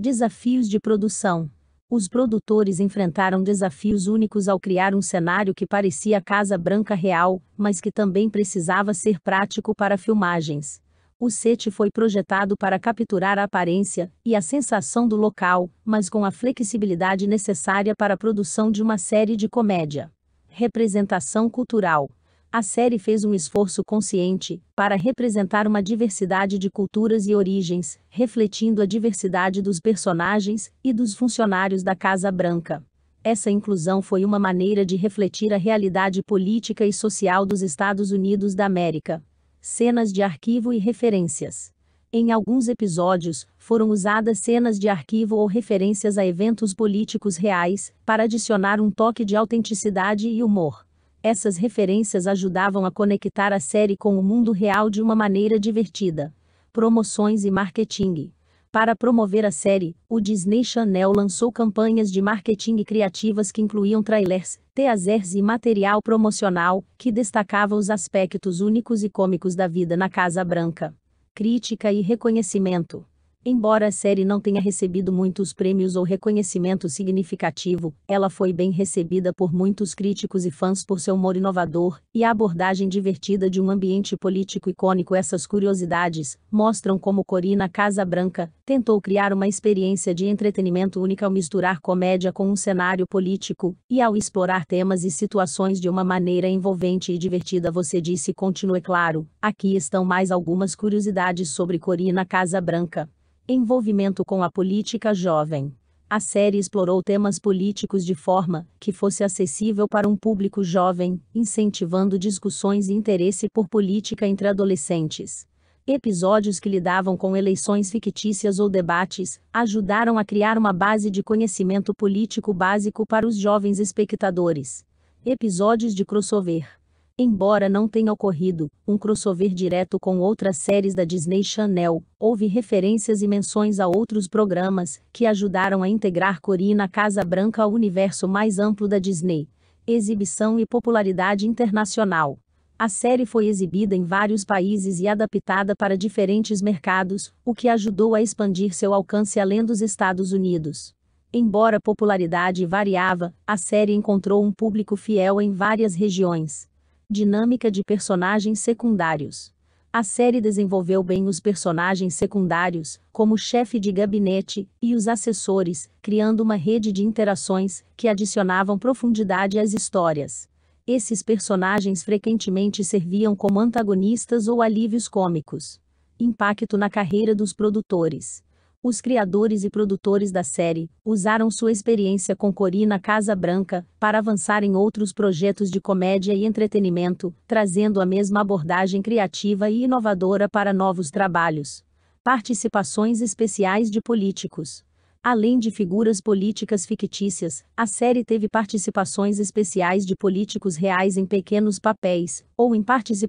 Desafios de produção. Os produtores enfrentaram desafios únicos ao criar um cenário que parecia Casa Branca real, mas que também precisava ser prático para filmagens. O set foi projetado para capturar a aparência e a sensação do local, mas com a flexibilidade necessária para a produção de uma série de comédia. Representação cultural a série fez um esforço consciente para representar uma diversidade de culturas e origens, refletindo a diversidade dos personagens e dos funcionários da Casa Branca. Essa inclusão foi uma maneira de refletir a realidade política e social dos Estados Unidos da América. Cenas de arquivo e referências. Em alguns episódios, foram usadas cenas de arquivo ou referências a eventos políticos reais, para adicionar um toque de autenticidade e humor. Essas referências ajudavam a conectar a série com o mundo real de uma maneira divertida. Promoções e marketing. Para promover a série, o Disney Channel lançou campanhas de marketing criativas que incluíam trailers, teasers e material promocional, que destacava os aspectos únicos e cômicos da vida na Casa Branca. Crítica e reconhecimento. Embora a série não tenha recebido muitos prêmios ou reconhecimento significativo, ela foi bem recebida por muitos críticos e fãs por seu humor inovador e a abordagem divertida de um ambiente político icônico. Essas curiosidades mostram como Corina Casa Branca tentou criar uma experiência de entretenimento única ao misturar comédia com um cenário político e ao explorar temas e situações de uma maneira envolvente e divertida. Você disse, continue é claro. Aqui estão mais algumas curiosidades sobre Corina Casa Branca. Envolvimento com a política jovem. A série explorou temas políticos de forma que fosse acessível para um público jovem, incentivando discussões e interesse por política entre adolescentes. Episódios que lidavam com eleições fictícias ou debates ajudaram a criar uma base de conhecimento político básico para os jovens espectadores. Episódios de crossover Embora não tenha ocorrido um crossover direto com outras séries da Disney Channel, houve referências e menções a outros programas que ajudaram a integrar Corina Casa Branca ao universo mais amplo da Disney, exibição e popularidade internacional. A série foi exibida em vários países e adaptada para diferentes mercados, o que ajudou a expandir seu alcance além dos Estados Unidos. Embora a popularidade variava, a série encontrou um público fiel em várias regiões. Dinâmica de personagens secundários. A série desenvolveu bem os personagens secundários, como o chefe de gabinete e os assessores, criando uma rede de interações que adicionavam profundidade às histórias. Esses personagens frequentemente serviam como antagonistas ou alívios cômicos. Impacto na carreira dos produtores. Os criadores e produtores da série usaram sua experiência com Corina Casa Branca para avançar em outros projetos de comédia e entretenimento, trazendo a mesma abordagem criativa e inovadora para novos trabalhos. Participações especiais de políticos. Além de figuras políticas fictícias, a série teve participações especiais de políticos reais em pequenos papéis, ou em participações